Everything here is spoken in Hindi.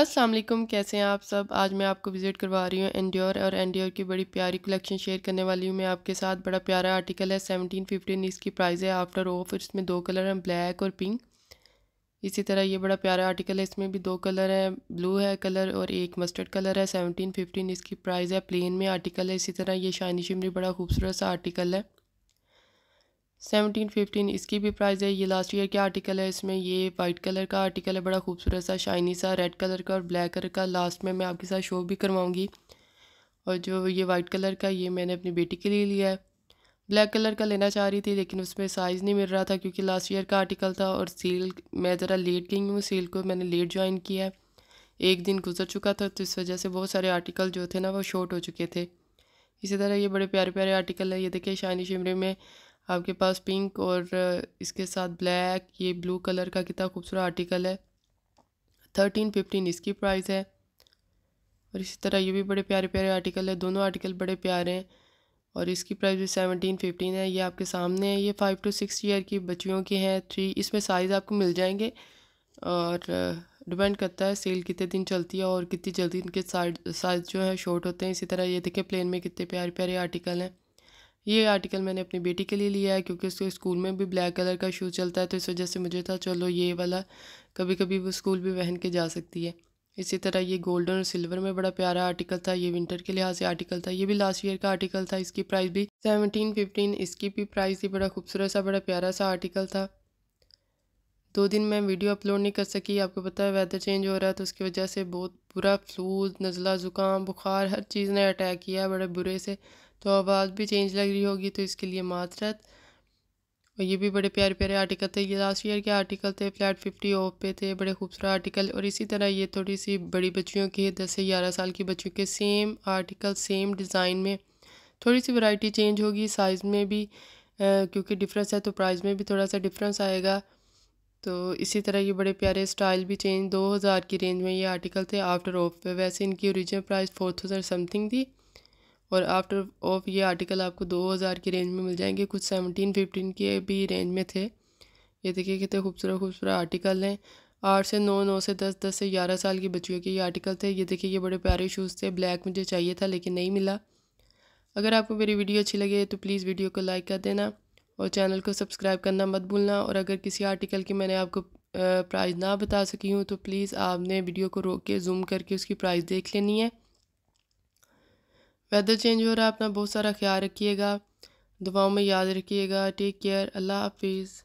असलम कैसे हैं आप सब आज मैं आपको विज़िट करवा रही हूँ एंडियोर और एंडियोर की बड़ी प्यारी कलेक्शन शेयर करने वाली हूँ मैं आपके साथ बड़ा प्यारा आर्टिकल है सेवनटीन फिफ्टीन इसकी प्राइस है आफ्टर ऑफ इसमें दो कलर हैं ब्लैक और पिंक इसी तरह ये बड़ा प्यारा आर्टिकल है इसमें भी दो कलर है ब्लू है कलर और एक मस्टर्ड कलर है सेवनटीन फिफ्टीन इसकी प्राइस है प्लेन में आर्टिकल है इसी तरह ये शाइनी शिमरी बड़ा खूबसूरत सा आर्टिकल है सेवनटीन फिफ्टीन इसकी भी प्राइस है ये लास्ट ईयर का आर्टिकल है इसमें ये वाइट कलर का आर्टिकल है बड़ा खूबसूरत सा शाइनी सा रेड कलर का और ब्लैक कलर का लास्ट में मैं आपके साथ शो भी करवाऊँगी और जो ये वाइट कलर का ये मैंने अपनी बेटी के लिए लिया है ब्लैक कलर का लेना चाह रही थी लेकिन उसमें साइज़ नहीं मिल रहा था क्योंकि लास्ट ईयर का आर्टिकल था और सेल मैं ज़रा लेट गई हूँ सेल को मैंने लेट ज्वाइन किया है एक दिन गुजर चुका था तो इस वजह से बहुत सारे आर्टिकल जो थे ना वो शॉर्ट हो चुके थे इसी तरह ये बड़े प्यारे प्यारे आर्टिकल हैं ये देखिए शाइनी शिमरे में आपके पास पिंक और इसके साथ ब्लैक ये ब्लू कलर का कितना खूबसूरत आर्टिकल है थर्टीन फिफ्टीन इसकी प्राइस है और इसी तरह ये भी बड़े प्यारे प्यारे आर्टिकल है दोनों आर्टिकल बड़े प्यारे हैं और इसकी प्राइस भी सेवनटीन फिफ्टीन है ये आपके सामने है ये फाइव टू सिक्स ईयर की बच्चियों के हैं थ्री इसमें साइज़ आपको मिल जाएंगे और डिपेंड करता है सेल कितने दिन चलती है और कितनी जल्दी इनके साइज साइज़ जो है शॉर्ट होते हैं इसी तरह ये देखें प्लेन में कितने प्यारे प्यारे आर्टिकल हैं ये आर्टिकल मैंने अपनी बेटी के लिए लिया है क्योंकि उसके स्कूल में भी ब्लैक कलर का शूज़ चलता है तो इस वजह से मुझे था चलो ये वाला कभी कभी वो स्कूल भी पहन के जा सकती है इसी तरह ये गोल्डन और सिल्वर में बड़ा प्यारा आर्टिकल था ये विंटर के लिहाज से आर्टिकल था ये भी लास्ट ईयर का आर्टिकल था इसकी प्राइस भी सेवनटीन फिफ्टीन इसकी भी प्राइस थी बड़ा खूबसूरत सा बड़ा प्यारा सा आर्टिकल था दो दिन मैं वीडियो अपलोड नहीं कर सकी आपको पता है वेदर चेंज हो रहा है तो उसकी वजह से बहुत बुरा फ्लू नज़ला ज़ुकाम बुखार हर चीज़ ने अटैक किया बड़े बुरे से तो आवाज़ भी चेंज लग रही होगी तो इसके लिए मातरत और ये भी बड़े प्यारे प्यारे आर्टिकल थे ये लास्ट ईयर के आर्टिकल थे फ्लैट फिफ्टी ऑफ पे थे बड़े खूबसूरत आर्टिकल और इसी तरह ये थोड़ी सी बड़ी बच्चियों के दस से ग्यारह साल की बच्चियों के सेम आर्टिकल सेम डिज़ाइन में थोड़ी सी वैरायटी चेंज होगी साइज़ में भी क्योंकि डिफरेंस है तो प्राइस में भी थोड़ा सा डिफरेंस आएगा तो इसी तरह ये बड़े प्यारे स्टाइल भी चेंज दो हज़ार की रेंज में ये आर्टिकल थे आफ्टर ऑफ पे वैसे इनकी original price four thousand something थी और आफ्टर ऑफ ये आर्टिकल आपको दो हज़ार की रेंज में मिल जाएंगे कुछ सेवनटीन फिफ्टीन के भी रेंज में थे ये देखिए कितने खूबसूरत खूबसूरत आर्टिकल हैं आठ से नौ नौ से दस दस से ग्यारह साल की बच्चियों के ये आर्टिकल थे ये देखिए ये बड़े प्यारे शूज़ थे ब्लैक मुझे चाहिए था लेकिन नहीं मिला अगर आपको मेरी वीडियो अच्छी लगे तो प्लीज़ वीडियो को लाइक कर देना और चैनल को सब्सक्राइब करना मत भूलना और अगर किसी आर्टिकल की मैंने आपको प्राइस ना बता सकी हूँ तो प्लीज़ आपने वीडियो को रोक के जूम करके उसकी प्राइस देख लेनी है वेदर चेंज हो रहा है अपना बहुत सारा ख्याल रखिएगा दुआओं में याद रखिएगा टेक केयर अल्लाह हाफिज़